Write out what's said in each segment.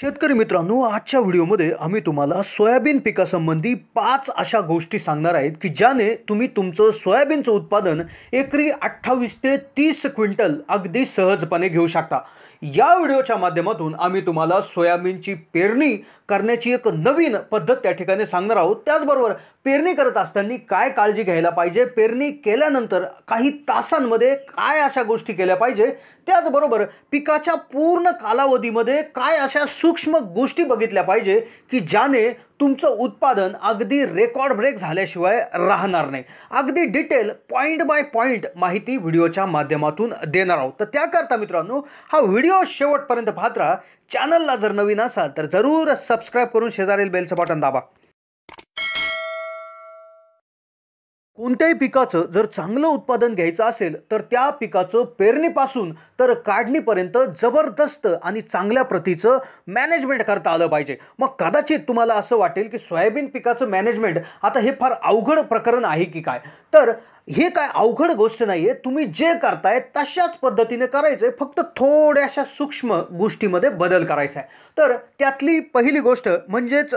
शेतकरी मित्रांनो आजच्या व्हिडिओमध्ये आम्ही तुम्हाला सोयाबीन पिकासंबंधी पाच अशा गोष्टी सांगणार आहेत की ज्याने तुम्ही तुमचं सोयाबीनचं उत्पादन एकरी अठ्ठावीस ते तीस क्विंटल अगदी सहजपणे घेऊ शकता या व्हिडिओच्या माध्यमातून आम्ही तुम्हाला सोयाबीनची पेरणी करण्याची एक नवीन पद्धत त्या ठिकाणी सांगणार आहोत त्याचबरोबर पेरणी करत असताना काय काळजी घ्यायला पाहिजे पेरणी केल्यानंतर काही तासांमध्ये काय अशा गोष्टी केल्या पाहिजे त्याचबरोबर पिकाच्या पूर्ण कालावधीमध्ये काय अशा सूक्ष्म गोष्टी बघितल्या पाहिजे की ज्याने तुमचं उत्पादन अगदी रेकॉर्ड ब्रेक झाल्याशिवाय राहणार नाही अगदी डिटेल पॉईंट बाय पॉईंट माहिती व्हिडिओच्या माध्यमातून देणार आहोत तर त्याकरता मित्रांनो हा व्हिडिओ व्हिडिओ शेवटपर्यंत पात्रा चॅनलला जर नवीन असाल तर जरूर सबस्क्राईब करून शेजारील बेलचं बटन दाबा कोणत्याही पिकाचं जर चांगलं उत्पादन घ्यायचं असेल तर त्या पिकाचं पेरणीपासून तर काढणीपर्यंत जबरदस्त आणि चांगल्या प्रतीचं मॅनेजमेंट करता आलं पाहिजे मग कदाचित तुम्हाला असं वाटेल की सोयाबीन पिकाचं मॅनेजमेंट आता हे फार अवघड प्रकरण आहे की काय तर हे काय अवघड गोष्ट नाही आहे तुम्ही जे करताय तशाच पद्धतीने करायचं आहे फक्त थोड्याशा सूक्ष्म गोष्टीमध्ये बदल करायचा आहे तर त्यातली पहिली गोष्ट म्हणजेच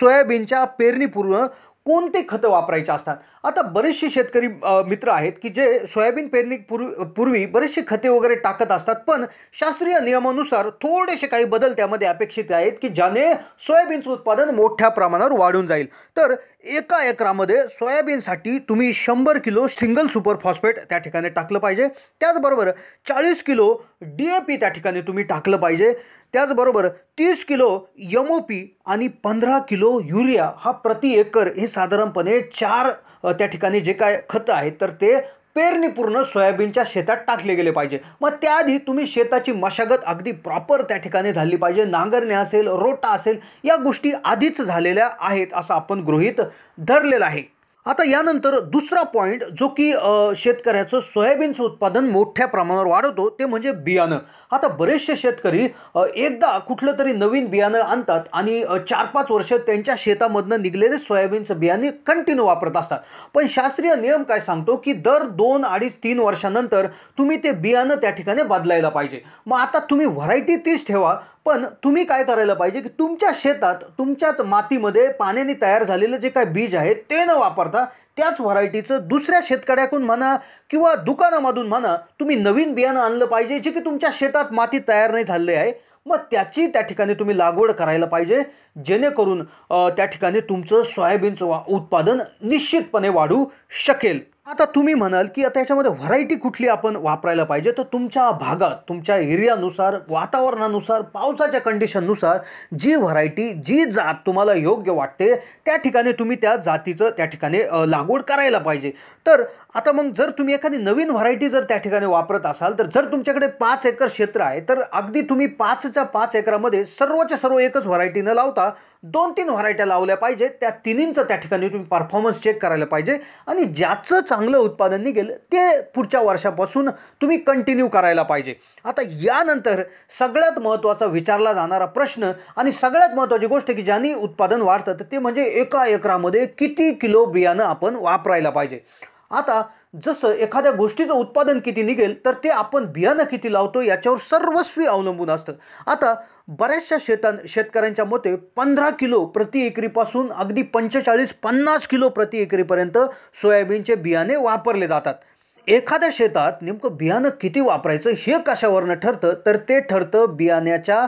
सोयाबीनच्या पेरणीपूर्व कोणते खतं वापरायचे असतात आता बरेचसे शेतकरी मित्र आहेत की जे सोयाबीन पेरणी पूर्वी बरेचसे खते वगैरे टाकत असतात पण शास्त्रीय नियमानुसार थोडेसे काही बदल त्यामध्ये अपेक्षित आहेत की ज्याने सोयाबीनचं उत्पादन मोठ्या प्रमाणावर वाढून जाईल तर एका एकरामध्ये सोयाबीनसाठी तुम्ही शंभर किलो सिंगल सुपर फॉस्फेट त्या ठिकाणी टाकलं पाहिजे त्याचबरोबर चाळीस किलो डी ए पी त्या ठिकाणी तुम्ही टाकलं पाहिजे त्याचबरोबर तीस किलो यम ओ पी आणि पंधरा किलो युरिया हा प्रति एकर हे साधारणपणे चार त्या ठिकाणी जे काय खतं आहेत तर ते पेरणीपूर्ण सोयाबीनच्या शेतात टाकले गेले पाहिजे मग त्याआधी तुम्ही शेताची मशागत अगदी प्रॉपर त्या ठिकाणी झाली पाहिजे नांगरणे असेल रोटा असेल या गोष्टी आधीच झालेल्या आहेत असं आपण गृहीत धरलेलं आहे आता यानंतर दुसरा पॉईंट जो की शेतकऱ्याचं सोयाबीनचं उत्पादन मोठ्या प्रमाणावर वाढवतो ते म्हणजे बियाणं आता बरेचसे शेतकरी एकदा कुठलं तरी नवीन बियाणं आणतात आणि चार पाच वर्ष त्यांच्या शेतामधनं निघलेले सोयाबीनचं बियाणे कंटिन्यू वापरत असतात पण शास्त्रीय नियम काय सांगतो की दर दोन अडीच तीन वर्षानंतर तुम्ही ते बियाणं त्या ठिकाणी बदलायला पाहिजे मग आता तुम्ही व्हरायटी तीच ठेवा पण तुम्ही काय करायला पाहिजे की तुमच्या शेतात तुमच्याच मातीमध्ये पाण्याने तयार झालेलं जे काय बीज आहे ते न वापरता त्याच व्हरायटीचं दुसऱ्या शेतकऱ्याकडून म्हणा किंवा दुकानामधून म्हणा तुम्ही नवीन बियाणं आणलं पाहिजे जे की तुमच्या शेतात माती तयार नाही झालेली आहे मग त्याची त्या ठिकाणी तुम्ही लागवड करायला पाहिजे जेणेकरून त्या ठिकाणी तुमचं सोयाबीनचं वा उत्पादन निश्चितपणे वाढू शकेल आता तुम्ही म्हणाल की आता याच्यामध्ये व्हरायटी कुठली आपण वापरायला पाहिजे तर तुमच्या भागात तुमच्या एरियानुसार वातावरणानुसार पावसाच्या कंडिशननुसार जी व्हरायटी जी जात तुम्हाला योग्य वाटते त्या ठिकाणी तुम्ही त्या जातीचं त्या ठिकाणी लागवड करायला पाहिजे तर आता मग जर तुम्ही एखादी नवीन व्हरायटी जर त्या ठिकाणी वापरत असाल तर जर तुमच्याकडे पाच एकर क्षेत्र आहे तर अगदी तुम्ही पाचच्या पाच एकरामध्ये सर्वच्या सर्व एकच व्हरायटी न लावता दोन तीन व्हरायट्या लावल्या पाहिजे त्या तिन्हींचं त्या ठिकाणी तुम्ही परफॉर्मन्स चेक करायला पाहिजे आणि ज्याचं चांगलं उत्पादन निघेल ते पुढच्या वर्षापासून तुम्ही कंटिन्यू करायला पाहिजे आता यानंतर सगळ्यात महत्त्वाचा विचारला जाणारा प्रश्न आणि सगळ्यात महत्त्वाची गोष्ट की ज्यांनी उत्पादन वाढतं ते म्हणजे एका एकरामध्ये किती किलो बियाणं आपण वापरायला पाहिजे आता जसं एखाद्या गोष्टीचं उत्पादन किती निघेल तर ते आपण बियाणं किती लावतो याच्यावर सर्वस्वी अवलंबून असतं आता बऱ्याचशा शेतां शेतकऱ्यांच्या मते पंधरा किलो प्रति एकरीपासून अगदी पंचेचाळीस पन्नास किलो प्रति एकरीपर्यंत सोयाबीनचे बियाणे वापरले जातात एखाद्या शेतात नेमकं बियाणं किती वापरायचं हे कशावरनं ठरतं तर ते ठरतं बियाण्याच्या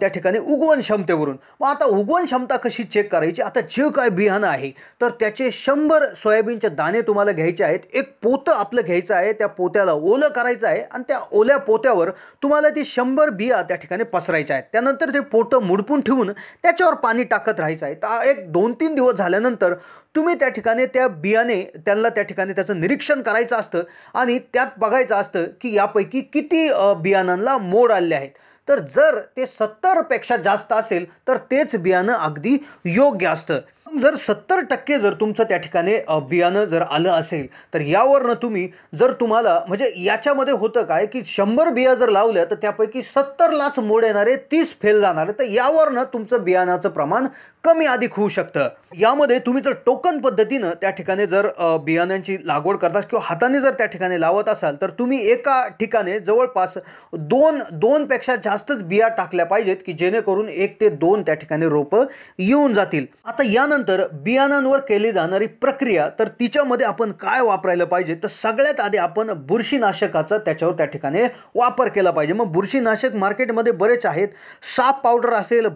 त्या ठिकाणी उगवण क्षमतेवरून मग आता उगवण क्षमता कशी चेक करायची आता जे काय बियाणं आहे तर त्याचे शंभर सोयाबीनचे दाणे तुम्हाला घ्यायचे आहेत एक पोतं आपलं घ्यायचं आहे त्या पोत्याला ओलं करायचं आहे आणि त्या ओल्या पोत्यावर तुम्हाला ती शंभर बिया त्या ठिकाणी पसरायच्या आहेत त्यानंतर ते पोतं मुडपून ठेवून त्याच्यावर पाणी टाकत राहायचं आहे तर एक दोन तीन दिवस झाल्यानंतर तुम्ही त्या ठिकाणी त्या बियाणे त्यांना त्या ठिकाणी त्याचं निरीक्षण करायचं असतं आणि त्यात बघायचं असतं की यापैकी किती बियाणांना मोड आले आहेत तर जर ते सत्तरपेक्षा जास्त असेल तर तेच बियाणं अगदी योग्य असतं जर सत्तर टक्के जर तुमचं त्या ठिकाणी बियाणं जर आलं असेल तर यावरनं तुम्ही जर तुम्हाला म्हणजे याच्यामध्ये होतं काय की शंभर बिया जर लावल्या तर त्यापैकी सत्तरलाच मोड येणारे तीस फेल जाणारे तर यावरनं तुमचं बियाणाचं प्रमाण कमी अधिक होऊ शकतं यामध्ये तुम्ही जर टोकन पद्धतीनं त्या ठिकाणी जर बियाण्यांची लागवड करता किंवा हाताने जर त्या ठिकाणी लावत असाल तर तुम्ही एका ठिकाणी जवळपास दोन दोनपेक्षा जास्तच बिया टाकल्या पाहिजेत की जेणेकरून एक ते दोन त्या ठिकाणी रोपं येऊन जातील आता यानंतर बियाणांवर केली जाणारी प्रक्रिया तर तिच्यामध्ये आपण काय वापरायला पाहिजे तर सगळ्यात आधी आपण बुरशीनाशकाचा त्याच्यावर त्या ठिकाणी वापर केला पाहिजे मग बुरशीनाशक मार्केटमध्ये बरेच आहेत साप पावडर असेल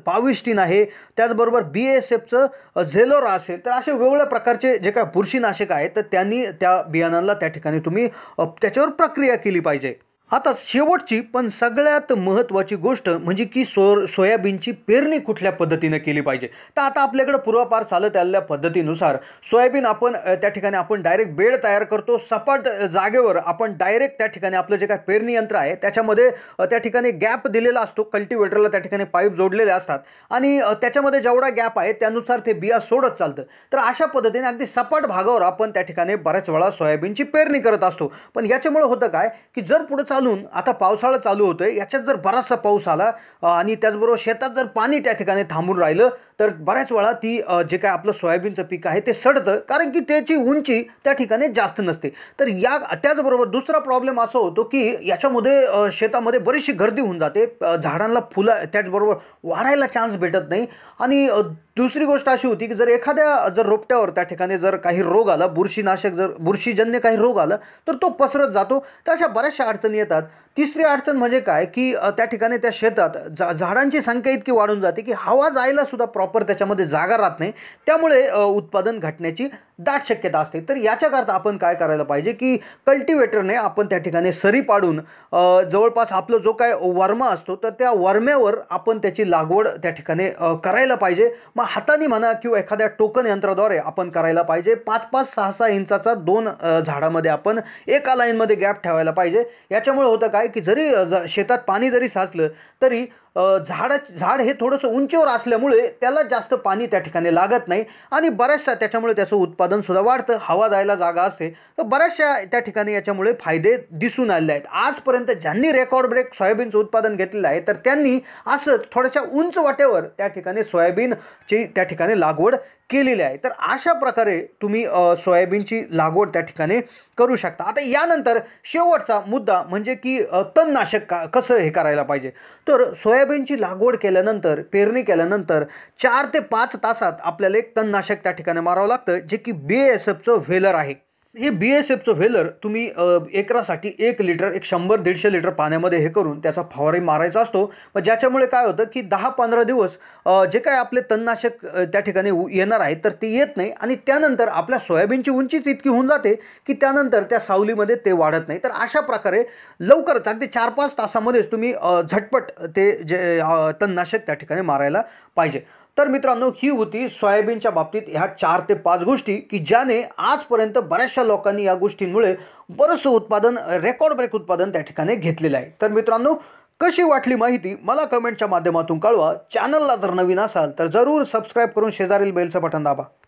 टीन आहे त्याचबरोबर बी डी एस एफचं झेलोरा असेल तर असे वेगवेगळ्या प्रकारचे जे काय बुरशीनाशक आहेत तर त्यांनी त्या बियाणांना त्या ठिकाणी तुम्ही त्याच्यावर प्रक्रिया केली पाहिजे आता शेवटची पण सगळ्यात महत्त्वाची गोष्ट म्हणजे की सो सोयाबीनची पेरणी कुठल्या पद्धतीनं केली पाहिजे तर आता आपल्याकडे पूर्वापार चालत आलेल्या पद्धतीनुसार सोयाबीन आपण त्या ठिकाणी आपण डायरेक्ट बेड तयार करतो सपाट जागेवर आपण डायरेक्ट त्या ठिकाणी आपलं जे काय पेरणी यंत्र आहे त्याच्यामध्ये त्या ठिकाणी गॅप दिलेला असतो कल्टिवेटरला त्या ठिकाणी पाईप जोडलेले असतात आणि त्याच्यामध्ये जेवढा गॅप आहे त्यानुसार ते बिया सोडत चालतं तर अशा पद्धतीने अगदी सपाट भागावर आपण त्या ठिकाणी बऱ्याच वेळा सोयाबीनची पेरणी करत असतो पण याच्यामुळे होतं काय की जर पुढं चालू चालून आता पावसाळा चालू होतो आहे याच्यात जर बराचसा पाऊस आला आणि त्याचबरोबर शेतात जर पाणी त्या ठिकाणी थांबून राहिलं तर बऱ्याच वेळा ती जे काय आपलं सोयाबीनचं पीक आहे ते सडतं कारण की त्याची उंची त्या ठिकाणी जास्त नसते तर या त्याचबरोबर दुसरा प्रॉब्लेम असा होतो की याच्यामध्ये शेतामध्ये बरीचशी गर्दी होऊन जाते झाडांना फुलं त्याचबरोबर वाढायला चान्स भेटत नाही आणि दुसरी गोष्ट अशी होती की जर एखाद्या जर रोपट्यावर त्या ठिकाणी जर काही रोग आला बुरशीनाशक जर बुरशीजन्य काही रोग आला तर तो पसरत जातो तर अशा बऱ्याचशा अडचणी येतात तिसरी अडचण म्हणजे काय की त्या ठिकाणी त्या शेतात जा झाडांची संख्या इतकी वाढून जाते की हवा जायला सुद्धा प्रॉपर त्याच्यामध्ये जागा राहत नाही त्यामुळे उत्पादन घटण्याची दाट शक्यता असते तर याच्याकरता आपण काय करायला पाहिजे की कल्टिवेटरने आपण त्या ठिकाणी सरी पाडून जवळपास आपलं जो काय वर्मा असतो तर त्या वर्म्यावर आपण त्याची लागवड त्या ठिकाणी करायला पाहिजे मग हाताने म्हणा किंवा एखाद्या टोकन यंत्राद्वारे आपण करायला पाहिजे पाच पाच सहा सहा इंचाचा दोन झाडामध्ये आपण एका लाईनमध्ये गॅप ठेवायला पाहिजे याच्यामुळे होतं काय की जरी शेतात पाणी जरी साचलं तरी झाडा झाड हे थोडंसं उंचीवर असल्यामुळे त्याला जास्त पाणी त्या ठिकाणी लागत नाही आणि बऱ्याचशा त्याच्यामुळे त्याचं उत्पादनसुद्धा वाढतं हवा जायला जागा असते तर बऱ्याचशा त्या ठिकाणी याच्यामुळे फायदे दिसून आलेले आहेत आजपर्यंत ज्यांनी रेकॉर्ड ब्रेक सोयाबीनचं उत्पादन घेतलेलं आहे तर त्यांनी असं थोड्याशा उंच वाटेवर त्या ठिकाणी सोयाबीनची त्या ठिकाणी लागवड केलेले आहे तर अशा प्रकारे तुम्ही सोयाबीनची लागवड त्या ठिकाणी करू शकता आता यानंतर शेवटचा मुद्दा म्हणजे की तणनाशक का कसं हे करायला पाहिजे तर सोयाबीनची लागवड केल्यानंतर पेरणी केल्यानंतर चार ते पाच तासात आपल्याला एक तणनाशक त्या ठिकाणी मारावं लागतं जे की बी एस एफचं व्हेलर आहे हे बी एस एफचं व्हेलर तुम्ही एकरासाठी एक लिटर एक शंभर दीडशे लिटर पाण्यामध्ये हे करून त्याचा फवारही मारायचा असतो मग ज्याच्यामुळे काय होतं की दहा पंधरा दिवस जे काय आपले तणनाशक त्या ठिकाणी येणार आहेत तर ते येत नाही आणि त्यानंतर आपल्या सोयाबीनची उंचीच इतकी होऊन जाते की त्यानंतर त्या सावलीमध्ये ते वाढत नाही तर अशा प्रकारे लवकरच अगदी चार पाच तासामध्येच तुम्ही झटपट ते जे तणनाशक त्या ठिकाणी मारायला पाहिजे तर मित्रांनो ही होती सोयाबीनच्या बाबतीत ह्या चार ते पाच गोष्टी की ज्याने आजपर्यंत बऱ्याचशा लोकांनी या गोष्टींमुळे बरंचसं उत्पादन रेकॉर्ड ब्रेक उत्पादन त्या ठिकाणी घेतलेलं आहे तर मित्रांनो कशी वाटली माहिती मला कमेंटच्या माध्यमातून कळवा चॅनलला जर नवीन असाल तर जरूर सबस्क्राईब करून शेजारील बेलचं बटन दाबा